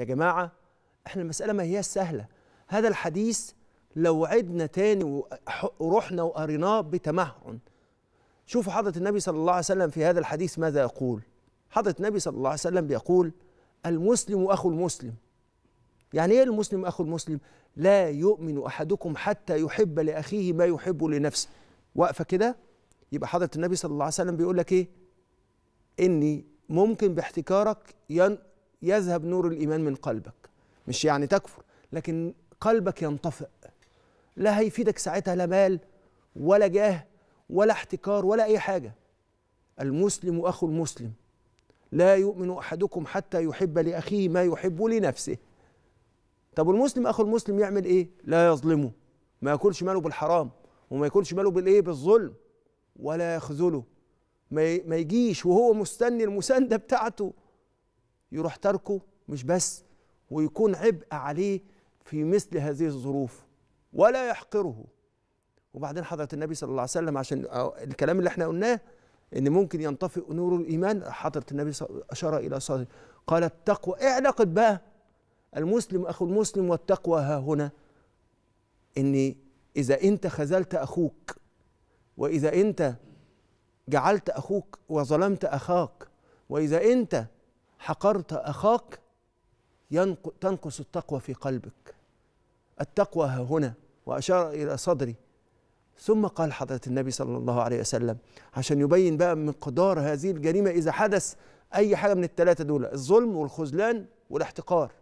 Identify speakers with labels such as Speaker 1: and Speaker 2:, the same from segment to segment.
Speaker 1: يا جماعة احنا المسألة ما هي سهلة هذا الحديث لو عدنا تاني ورحنا وقريناه بتمهن شوفوا حضرة النبي صلى الله عليه وسلم في هذا الحديث ماذا يقول حضرة النبي صلى الله عليه وسلم بيقول المسلم أخو المسلم يعني إيه المسلم أخو المسلم لا يؤمن أحدكم حتى يحب لأخيه ما يحب لنفسه واقفة كده يبقى حضرة النبي صلى الله عليه وسلم بيقول لك إيه إني ممكن باحتكارك ين يذهب نور الإيمان من قلبك مش يعني تكفر لكن قلبك ينطفئ لا هيفيدك ساعتها لا مال ولا جاه ولا احتكار ولا أي حاجة المسلم أخو المسلم لا يؤمن أحدكم حتى يحب لأخيه ما يحب لنفسه طب والمسلم أخو المسلم يعمل إيه؟ لا يظلمه ما ياكلش ماله بالحرام وما ياكلش ماله بالإيه؟ بالظلم ولا يخذله ما يجيش وهو مستني المسانده بتاعته يروح تركه مش بس ويكون عبء عليه في مثل هذه الظروف ولا يحقره وبعدين حضرة النبي صلى الله عليه وسلم عشان الكلام اللي احنا قلناه ان ممكن ينطفئ نور الايمان حضرة النبي اشار الى صلى قال التقوى ايه علاقة بقى المسلم اخو المسلم والتقوى ها هنا ان اذا انت خذلت اخوك واذا انت جعلت اخوك وظلمت اخاك واذا انت حقرت اخاك تنقص التقوى في قلبك التقوى ها هنا واشار الى صدري ثم قال حضره النبي صلى الله عليه وسلم عشان يبين بقى مقدار هذه الجريمه اذا حدث اي حاجه من الثلاثه دول الظلم والخذلان والاحتقار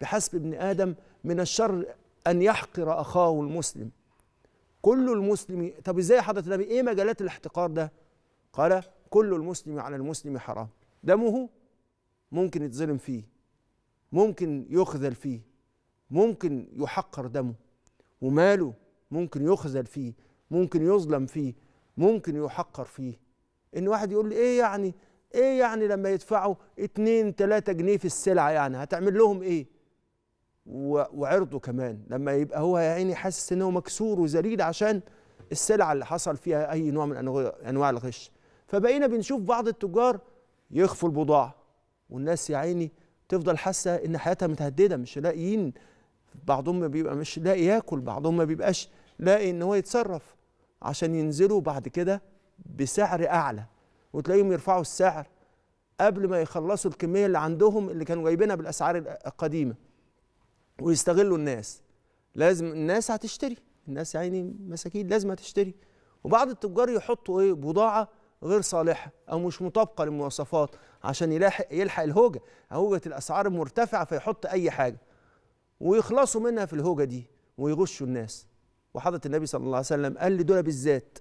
Speaker 1: بحسب ابن ادم من الشر ان يحقر اخاه المسلم كل المسلم طب ازاي حضره النبي ايه مجالات الاحتقار ده قال كل المسلم على المسلم حرام دمه ممكن يتظلم فيه ممكن يخذل فيه ممكن يحقر دمه وماله ممكن يخذل فيه ممكن يظلم فيه ممكن يحقر فيه ان واحد يقول لي ايه يعني ايه يعني لما يدفعوا اتنين تلاتة جنيه في السلعة يعني هتعمل لهم ايه وعرضه كمان لما يبقى هو يا عيني حاسس ان هو مكسور وذليل عشان السلعة اللي حصل فيها اي نوع من انواع الغش فبقينا بنشوف بعض التجار يخفوا البضاعة والناس يا عيني تفضل حاسه ان حياتها متهدده مش لاقيين بعضهم ما بيبقى مش لاقي ياكل بعضهم ما بيبقاش لاقي ان هو يتصرف عشان ينزلوا بعد كده بسعر اعلى وتلاقيهم يرفعوا السعر قبل ما يخلصوا الكميه اللي عندهم اللي كانوا جايبينها بالاسعار القديمه ويستغلوا الناس لازم الناس هتشتري الناس يعني مساكين لازم هتشتري وبعض التجار يحطوا ايه بضاعه غير صالحه او مش مطابقه للمواصفات عشان يلاحق يلحق الهوجه هوجه الاسعار مرتفعه فيحط اي حاجه ويخلصوا منها في الهوجه دي ويغشوا الناس وحضره النبي صلى الله عليه وسلم قال لي دول بالذات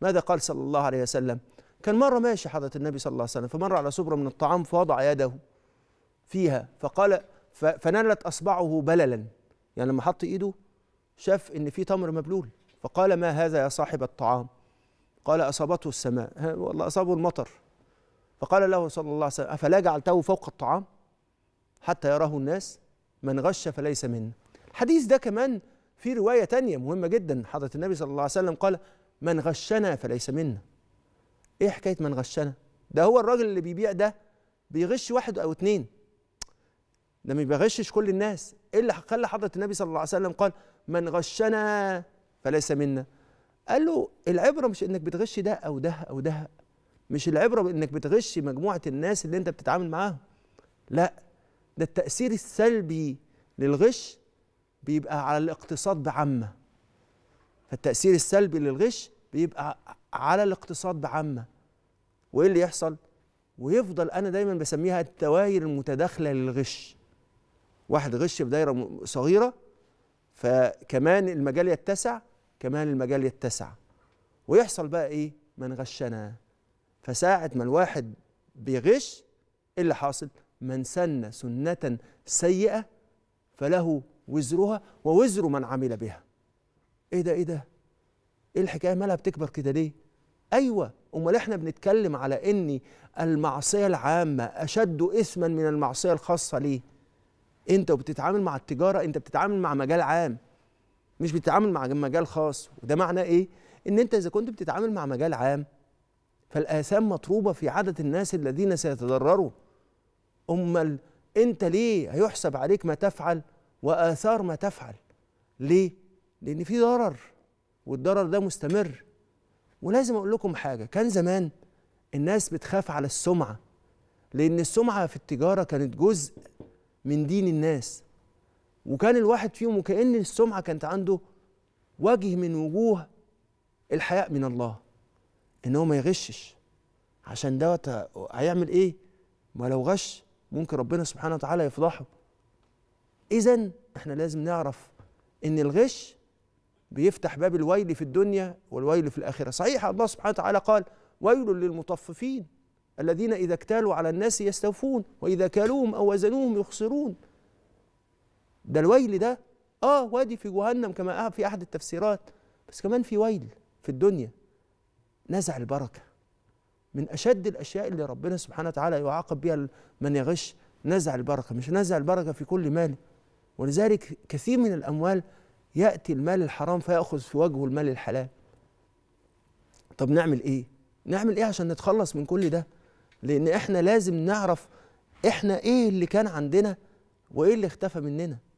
Speaker 1: ماذا قال صلى الله عليه وسلم كان مره ماشي حضره النبي صلى الله عليه وسلم فمر على سبره من الطعام فوضع يده فيها فقال فنالت اصبعه بللا يعني لما حط ايده شاف ان في تمر مبلول فقال ما هذا يا صاحب الطعام قال أصابته السماء والله أصابه المطر فقال له صلى الله عليه وسلم أفلا جعلته فوق الطعام حتى يراه الناس من غش فليس منا الحديث ده كمان في رواية تانية مهمة جدا حضرة النبي صلى الله عليه وسلم قال من غشنا فليس منا ايه حكاية من غشنا ده هو الراجل اللي بيبيع ده بيغش واحد او اتنين ده ما بيغشش كل الناس ايه اللي خلى حضرة النبي صلى الله عليه وسلم قال من غشنا فليس منا قال له العبره مش انك بتغش ده او ده او ده مش العبره بانك بتغش مجموعه الناس اللي انت بتتعامل معاهم لا ده التاثير السلبي للغش بيبقى على الاقتصاد بعامه فالتاثير السلبي للغش بيبقى على الاقتصاد بعامه وايه اللي يحصل ويفضل انا دايما بسميها التواير المتداخله للغش واحد غش في دايره صغيره فكمان المجال يتسع كمان المجال يتسع ويحصل بقى ايه من غشنا فساعة ما الواحد بيغش ايه اللي حاصل من سن سنة سيئة فله وزرها ووزر من عمل بها ايه ده ايه ده ايه الحكاية مالها بتكبر كده ليه ايوه امال احنا بنتكلم على ان المعصية العامة اشد اثما من المعصية الخاصة ليه انت وبتتعامل مع التجارة انت بتتعامل مع مجال عام مش بتتعامل مع مجال خاص وده معناه ايه ان انت اذا كنت بتتعامل مع مجال عام فالاثام مطروبه في عدد الناس الذين سيتضرروا امال انت ليه هيحسب عليك ما تفعل واثار ما تفعل ليه لان في ضرر والضرر ده مستمر ولازم اقول لكم حاجه كان زمان الناس بتخاف على السمعه لان السمعه في التجاره كانت جزء من دين الناس وكان الواحد فيهم وكأن السمعة كانت عنده وجه من وجوه الحياء من الله إن هو ما يغشش عشان دوت هيعمل إيه؟ ما لو غش ممكن ربنا سبحانه وتعالى يفضحه إذا إحنا لازم نعرف إن الغش بيفتح باب الويل في الدنيا والويل في الآخرة صحيح الله سبحانه وتعالى قال ويل للمطففين الذين إذا اكتالوا على الناس يستوفون وإذا كالوهم أو وزنوهم يخسرون ده الويل ده اه وادي في جهنم كما أه، في احد التفسيرات بس كمان في ويل في الدنيا نزع البركه من اشد الاشياء اللي ربنا سبحانه وتعالى يعاقب بها من يغش نزع البركه مش نزع البركه في كل مال ولذلك كثير من الاموال ياتي المال الحرام فياخذ في وجهه المال الحلال طب نعمل ايه نعمل ايه عشان نتخلص من كل ده لان احنا لازم نعرف احنا ايه اللي كان عندنا وايه اللي اختفى مننا